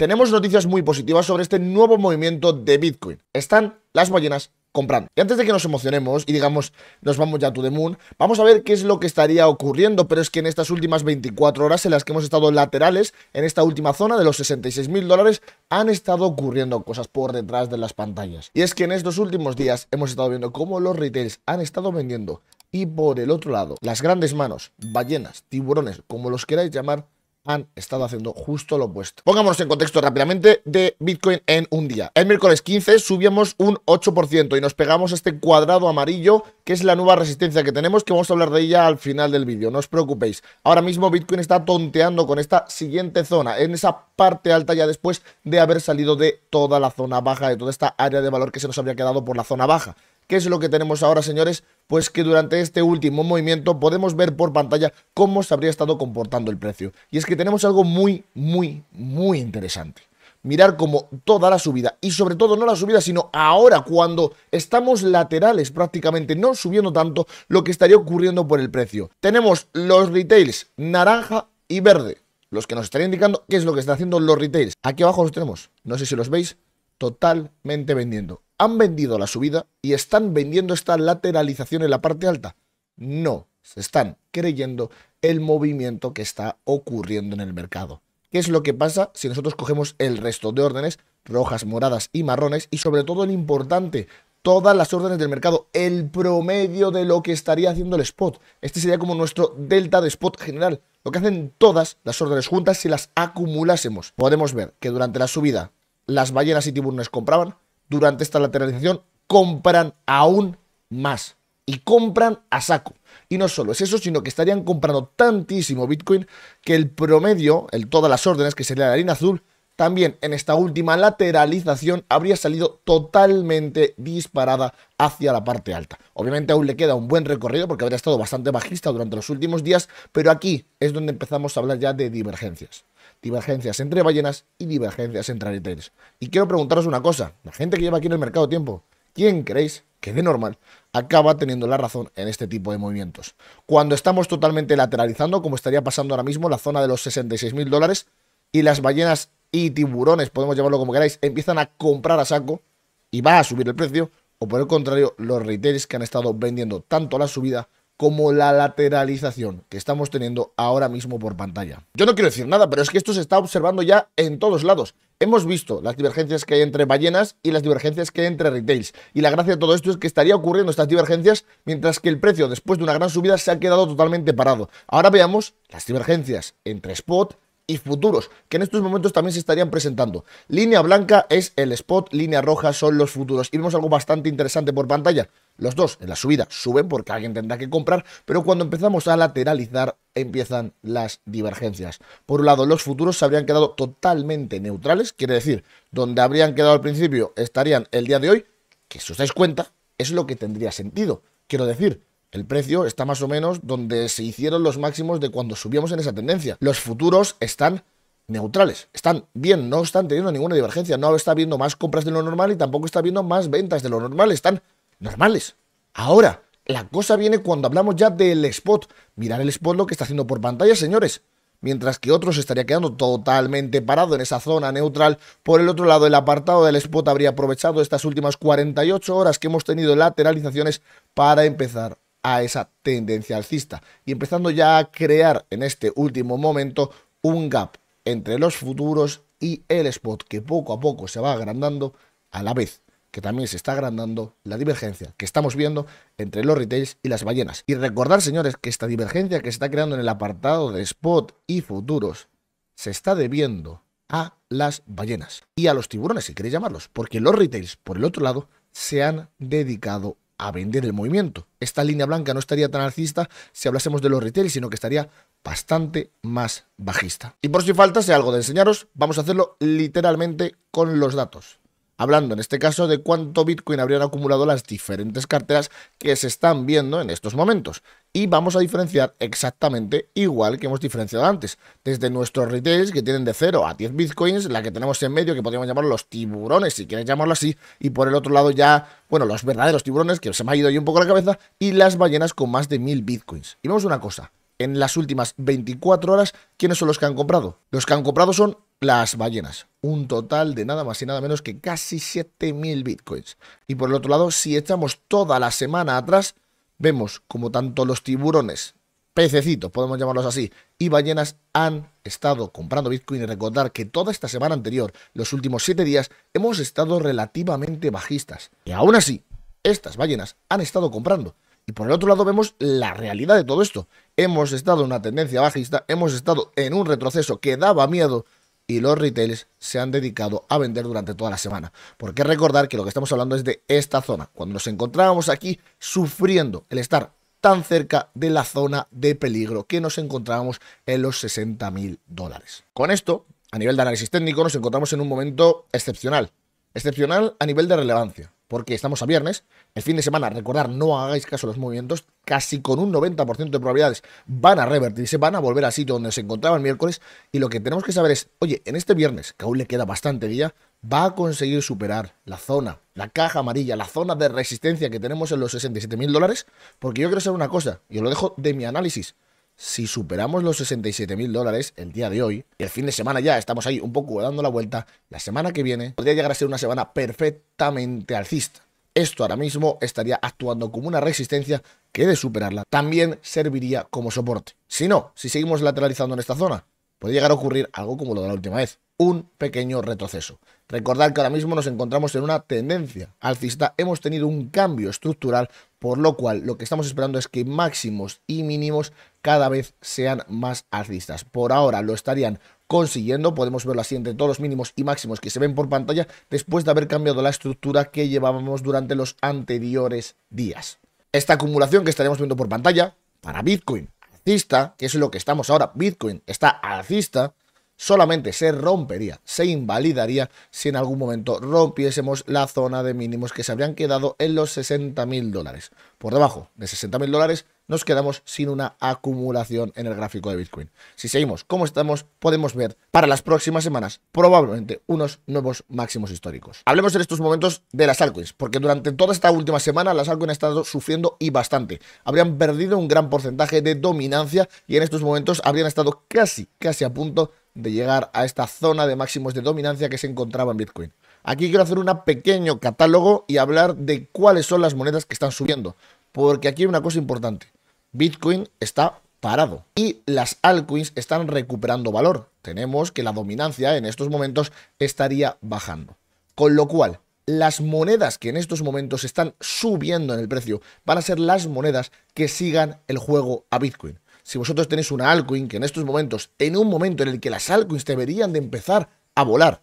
tenemos noticias muy positivas sobre este nuevo movimiento de Bitcoin. Están las ballenas comprando. Y antes de que nos emocionemos y digamos, nos vamos ya to the moon, vamos a ver qué es lo que estaría ocurriendo, pero es que en estas últimas 24 horas en las que hemos estado laterales, en esta última zona de los 66 mil dólares, han estado ocurriendo cosas por detrás de las pantallas. Y es que en estos últimos días hemos estado viendo cómo los retails han estado vendiendo y por el otro lado, las grandes manos, ballenas, tiburones, como los queráis llamar, han estado haciendo justo lo opuesto. Pongámonos en contexto rápidamente de Bitcoin en un día. El miércoles 15 subimos un 8% y nos pegamos este cuadrado amarillo que es la nueva resistencia que tenemos que vamos a hablar de ella al final del vídeo, no os preocupéis. Ahora mismo Bitcoin está tonteando con esta siguiente zona, en esa parte alta ya después de haber salido de toda la zona baja, de toda esta área de valor que se nos había quedado por la zona baja. ¿Qué es lo que tenemos ahora, señores? pues que durante este último movimiento podemos ver por pantalla cómo se habría estado comportando el precio. Y es que tenemos algo muy, muy, muy interesante. Mirar como toda la subida, y sobre todo no la subida, sino ahora cuando estamos laterales prácticamente, no subiendo tanto, lo que estaría ocurriendo por el precio. Tenemos los retails naranja y verde, los que nos estarían indicando qué es lo que están haciendo los retails. Aquí abajo los tenemos, no sé si los veis, totalmente vendiendo han vendido la subida y están vendiendo esta lateralización en la parte alta. No, se están creyendo el movimiento que está ocurriendo en el mercado. ¿Qué es lo que pasa si nosotros cogemos el resto de órdenes, rojas, moradas y marrones, y sobre todo lo importante, todas las órdenes del mercado, el promedio de lo que estaría haciendo el spot. Este sería como nuestro delta de spot general, lo que hacen todas las órdenes juntas si las acumulásemos. Podemos ver que durante la subida las ballenas y tiburones compraban, durante esta lateralización, compran aún más y compran a saco. Y no solo es eso, sino que estarían comprando tantísimo Bitcoin que el promedio, el, todas las órdenes, que sería la harina azul, también en esta última lateralización habría salido totalmente disparada hacia la parte alta. Obviamente aún le queda un buen recorrido porque habría estado bastante bajista durante los últimos días, pero aquí es donde empezamos a hablar ya de divergencias. Divergencias entre ballenas y divergencias entre retailers. Y quiero preguntaros una cosa, la gente que lleva aquí en el mercado tiempo, ¿quién creéis que de normal acaba teniendo la razón en este tipo de movimientos. Cuando estamos totalmente lateralizando, como estaría pasando ahora mismo, la zona de los 66 mil dólares y las ballenas y tiburones, podemos llamarlo como queráis, empiezan a comprar a saco y va a subir el precio, o por el contrario, los retailers que han estado vendiendo tanto la subida como la lateralización que estamos teniendo ahora mismo por pantalla. Yo no quiero decir nada, pero es que esto se está observando ya en todos lados. Hemos visto las divergencias que hay entre ballenas y las divergencias que hay entre retails. Y la gracia de todo esto es que estaría ocurriendo estas divergencias mientras que el precio, después de una gran subida, se ha quedado totalmente parado. Ahora veamos las divergencias entre spot, y futuros, que en estos momentos también se estarían presentando. Línea blanca es el spot, línea roja son los futuros. Y vemos algo bastante interesante por pantalla. Los dos en la subida suben porque alguien tendrá que comprar, pero cuando empezamos a lateralizar empiezan las divergencias. Por un lado, los futuros se habrían quedado totalmente neutrales, quiere decir, donde habrían quedado al principio estarían el día de hoy, que si os dais cuenta, es lo que tendría sentido. Quiero decir, el precio está más o menos donde se hicieron los máximos de cuando subíamos en esa tendencia. Los futuros están neutrales. Están bien, no están teniendo ninguna divergencia. No está viendo más compras de lo normal y tampoco está viendo más ventas de lo normal. Están normales. Ahora, la cosa viene cuando hablamos ya del spot. Mirar el spot lo que está haciendo por pantalla, señores. Mientras que otros estaría quedando totalmente parado en esa zona neutral. Por el otro lado, el apartado del spot habría aprovechado estas últimas 48 horas que hemos tenido lateralizaciones para empezar a esa tendencia alcista y empezando ya a crear en este último momento un gap entre los futuros y el spot que poco a poco se va agrandando a la vez que también se está agrandando la divergencia que estamos viendo entre los retails y las ballenas. Y recordar, señores, que esta divergencia que se está creando en el apartado de spot y futuros se está debiendo a las ballenas y a los tiburones, si queréis llamarlos, porque los retails, por el otro lado, se han dedicado a vender el movimiento. Esta línea blanca no estaría tan alcista si hablásemos de los retail, sino que estaría bastante más bajista. Y por si falta, faltase algo de enseñaros, vamos a hacerlo literalmente con los datos hablando en este caso de cuánto Bitcoin habrían acumulado las diferentes carteras que se están viendo en estos momentos. Y vamos a diferenciar exactamente igual que hemos diferenciado antes. Desde nuestros retails que tienen de 0 a 10 bitcoins, la que tenemos en medio que podríamos llamar los tiburones, si quieres llamarlo así, y por el otro lado ya, bueno, los verdaderos tiburones, que se me ha ido ahí un poco la cabeza, y las ballenas con más de 1000 bitcoins. Y vemos una cosa, en las últimas 24 horas, ¿quiénes son los que han comprado? Los que han comprado son las ballenas. Un total de nada más y nada menos que casi 7.000 bitcoins. Y por el otro lado, si echamos toda la semana atrás, vemos como tanto los tiburones, pececitos, podemos llamarlos así, y ballenas han estado comprando bitcoin. Y recordar que toda esta semana anterior, los últimos 7 días, hemos estado relativamente bajistas. Y aún así, estas ballenas han estado comprando. Y por el otro lado vemos la realidad de todo esto. Hemos estado en una tendencia bajista, hemos estado en un retroceso que daba miedo y los retails se han dedicado a vender durante toda la semana. Porque recordar que lo que estamos hablando es de esta zona. Cuando nos encontrábamos aquí sufriendo el estar tan cerca de la zona de peligro que nos encontrábamos en los 60 mil dólares. Con esto, a nivel de análisis técnico, nos encontramos en un momento excepcional. Excepcional a nivel de relevancia porque estamos a viernes. El fin de semana, recordar, no hagáis caso a los movimientos. Casi con un 90% de probabilidades van a revertirse, van a volver al sitio donde se encontraba el miércoles. Y lo que tenemos que saber es, oye, en este viernes, que aún le queda bastante día, va a conseguir superar la zona, la caja amarilla, la zona de resistencia que tenemos en los 67 mil dólares. Porque yo quiero saber una cosa, y os lo dejo de mi análisis si superamos los 67 mil dólares el día de hoy, y el fin de semana ya estamos ahí un poco dando la vuelta, la semana que viene podría llegar a ser una semana perfectamente alcista. Esto ahora mismo estaría actuando como una resistencia que de superarla también serviría como soporte. Si no, si seguimos lateralizando en esta zona, puede llegar a ocurrir algo como lo de la última vez, un pequeño retroceso. Recordad que ahora mismo nos encontramos en una tendencia alcista, hemos tenido un cambio estructural, por lo cual lo que estamos esperando es que máximos y mínimos cada vez sean más alcistas. Por ahora lo estarían consiguiendo, podemos verlo así entre todos los mínimos y máximos que se ven por pantalla, después de haber cambiado la estructura que llevábamos durante los anteriores días. Esta acumulación que estaremos viendo por pantalla, para Bitcoin alcista, que es lo que estamos ahora, Bitcoin está alcista, solamente se rompería, se invalidaría si en algún momento rompiésemos la zona de mínimos que se habrían quedado en los 60 mil dólares. Por debajo de 60 mil dólares nos quedamos sin una acumulación en el gráfico de Bitcoin. Si seguimos como estamos, podemos ver para las próximas semanas probablemente unos nuevos máximos históricos. Hablemos en estos momentos de las altcoins, porque durante toda esta última semana las altcoins han estado sufriendo y bastante. Habrían perdido un gran porcentaje de dominancia y en estos momentos habrían estado casi, casi a punto de llegar a esta zona de máximos de dominancia que se encontraba en Bitcoin. Aquí quiero hacer un pequeño catálogo y hablar de cuáles son las monedas que están subiendo, porque aquí hay una cosa importante. Bitcoin está parado y las altcoins están recuperando valor. Tenemos que la dominancia en estos momentos estaría bajando. Con lo cual, las monedas que en estos momentos están subiendo en el precio van a ser las monedas que sigan el juego a Bitcoin. Si vosotros tenéis una altcoin que en estos momentos, en un momento en el que las altcoins deberían de empezar a volar,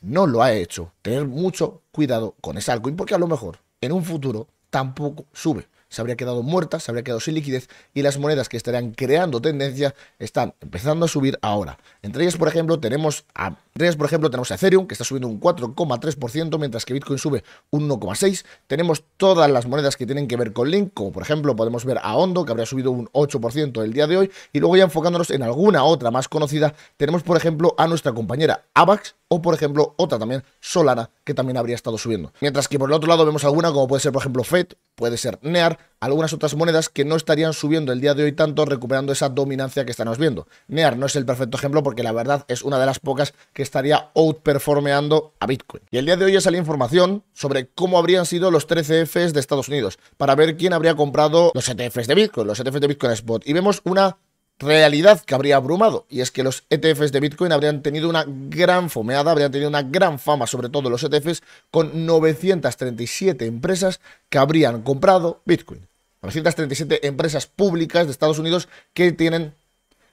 no lo ha hecho, tener mucho cuidado con esa altcoin porque a lo mejor en un futuro tampoco sube se habría quedado muerta, se habría quedado sin liquidez y las monedas que estarían creando tendencia están empezando a subir ahora. Entre ellas, por ejemplo, tenemos a tres por ejemplo, tenemos Ethereum, que está subiendo un 4,3%, mientras que Bitcoin sube un 1,6%. Tenemos todas las monedas que tienen que ver con Link, como por ejemplo podemos ver a Hondo, que habría subido un 8% el día de hoy. Y luego ya enfocándonos en alguna otra más conocida, tenemos por ejemplo a nuestra compañera Avax, o por ejemplo otra también, Solana, que también habría estado subiendo. Mientras que por el otro lado vemos alguna como puede ser por ejemplo FED, puede ser NEAR, algunas otras monedas que no estarían subiendo el día de hoy tanto recuperando esa dominancia que estamos viendo. NEAR no es el perfecto ejemplo porque la verdad es una de las pocas que estaría outperformeando a Bitcoin. Y el día de hoy ya salió información sobre cómo habrían sido los 13 e Fs de Estados Unidos para ver quién habría comprado los ETFs e de Bitcoin, los ETFs e de Bitcoin Spot. Y vemos una realidad que habría abrumado, y es que los ETFs de Bitcoin habrían tenido una gran fomeada, habrían tenido una gran fama, sobre todo los ETFs, con 937 empresas que habrían comprado Bitcoin. 937 empresas públicas de Estados Unidos que tienen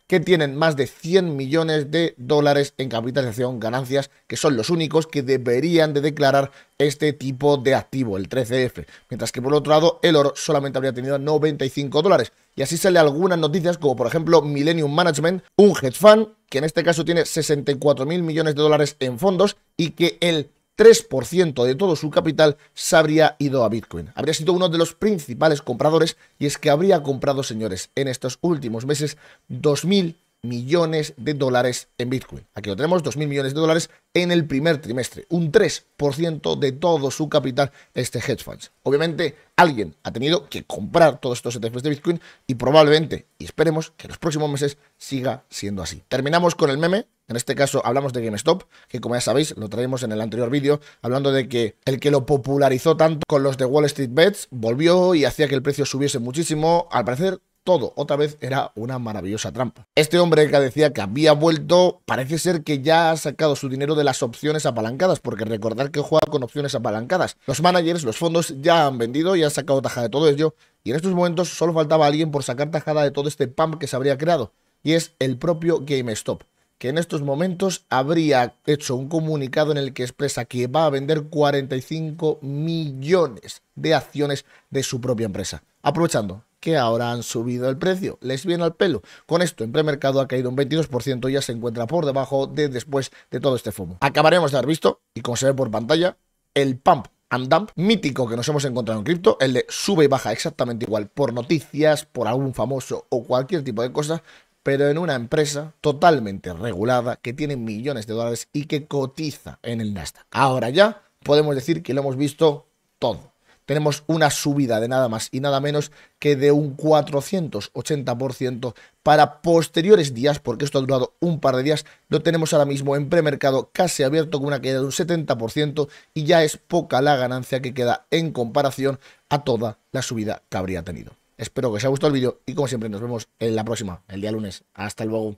que tienen más de 100 millones de dólares en capitalización, ganancias, que son los únicos que deberían de declarar este tipo de activo, el 13F. Mientras que por otro lado, el oro solamente habría tenido 95 dólares. Y así sale algunas noticias, como por ejemplo Millennium Management, un hedge fund que en este caso tiene 64 mil millones de dólares en fondos y que el 3% de todo su capital se habría ido a Bitcoin. Habría sido uno de los principales compradores y es que habría comprado, señores, en estos últimos meses 2.000 millones de dólares en Bitcoin. Aquí lo tenemos, 2.000 millones de dólares en el primer trimestre, un 3% de todo su capital este hedge funds. Obviamente alguien ha tenido que comprar todos estos ETFs de Bitcoin y probablemente, y esperemos que en los próximos meses siga siendo así. Terminamos con el meme, en este caso hablamos de GameStop, que como ya sabéis, lo traemos en el anterior vídeo, hablando de que el que lo popularizó tanto con los de Wall Street Bets volvió y hacía que el precio subiese muchísimo. Al parecer, todo otra vez era una maravillosa trampa. Este hombre que decía que había vuelto, parece ser que ya ha sacado su dinero de las opciones apalancadas, porque recordar que juega con opciones apalancadas. Los managers, los fondos ya han vendido y han sacado tajada de todo ello, y en estos momentos solo faltaba alguien por sacar tajada de todo este pump que se habría creado, y es el propio GameStop que en estos momentos habría hecho un comunicado en el que expresa que va a vender 45 millones de acciones de su propia empresa. Aprovechando que ahora han subido el precio, les viene al pelo. Con esto, en premercado ha caído un 22% y ya se encuentra por debajo de después de todo este fumo Acabaremos de haber visto, y como se ve por pantalla, el pump and dump mítico que nos hemos encontrado en cripto, el de sube y baja exactamente igual por noticias, por algún famoso o cualquier tipo de cosa, pero en una empresa totalmente regulada que tiene millones de dólares y que cotiza en el Nasdaq. Ahora ya podemos decir que lo hemos visto todo. Tenemos una subida de nada más y nada menos que de un 480% para posteriores días, porque esto ha durado un par de días. Lo tenemos ahora mismo en premercado casi abierto con una caída de un 70% y ya es poca la ganancia que queda en comparación a toda la subida que habría tenido. Espero que os haya gustado el vídeo y como siempre nos vemos en la próxima, el día lunes. Hasta luego.